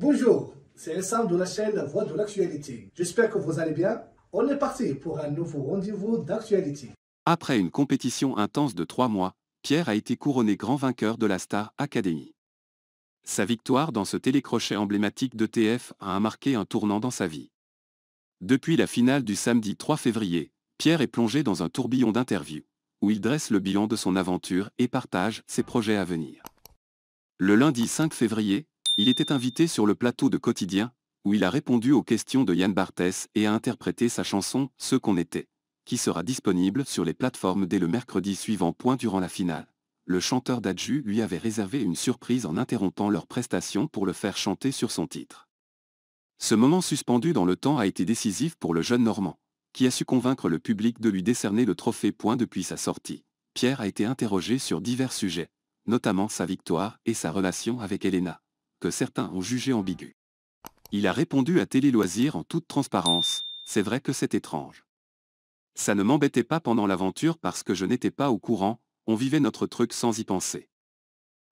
Bonjour, c'est Hassan de la chaîne La Voix de l'actualité. J'espère que vous allez bien. On est parti pour un nouveau rendez-vous d'actualité. Après une compétition intense de trois mois, Pierre a été couronné grand vainqueur de la Star Academy. Sa victoire dans ce télécrochet emblématique de TF a marqué un tournant dans sa vie. Depuis la finale du samedi 3 février, Pierre est plongé dans un tourbillon d'interviews, où il dresse le bilan de son aventure et partage ses projets à venir. Le lundi 5 février, il était invité sur le plateau de Quotidien, où il a répondu aux questions de Yann Barthès et a interprété sa chanson « Ce qu'on était », qui sera disponible sur les plateformes dès le mercredi suivant. Point durant la finale. Le chanteur d'Adju lui avait réservé une surprise en interrompant leur prestation pour le faire chanter sur son titre. Ce moment suspendu dans le temps a été décisif pour le jeune Normand, qui a su convaincre le public de lui décerner le trophée. Point depuis sa sortie. Pierre a été interrogé sur divers sujets, notamment sa victoire et sa relation avec Elena que certains ont jugé ambigu. Il a répondu à Télé Loisirs en toute transparence, c'est vrai que c'est étrange. Ça ne m'embêtait pas pendant l'aventure parce que je n'étais pas au courant, on vivait notre truc sans y penser.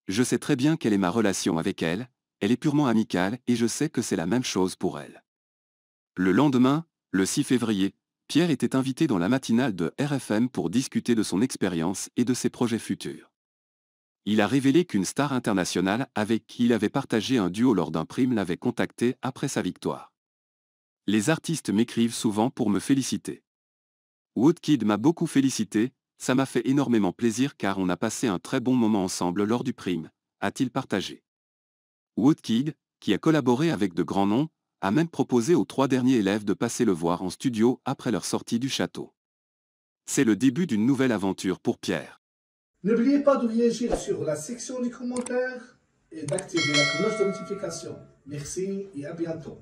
Je sais très bien quelle est ma relation avec elle, elle est purement amicale et je sais que c'est la même chose pour elle. Le lendemain, le 6 février, Pierre était invité dans la matinale de RFM pour discuter de son expérience et de ses projets futurs il a révélé qu'une star internationale avec qui il avait partagé un duo lors d'un prime l'avait contacté après sa victoire. Les artistes m'écrivent souvent pour me féliciter. Woodkid m'a beaucoup félicité, ça m'a fait énormément plaisir car on a passé un très bon moment ensemble lors du prime, a-t-il partagé. Woodkid, qui a collaboré avec de grands noms, a même proposé aux trois derniers élèves de passer le voir en studio après leur sortie du château. C'est le début d'une nouvelle aventure pour Pierre. N'oubliez pas de réagir sur la section des commentaires et d'activer la cloche de notification. Merci et à bientôt.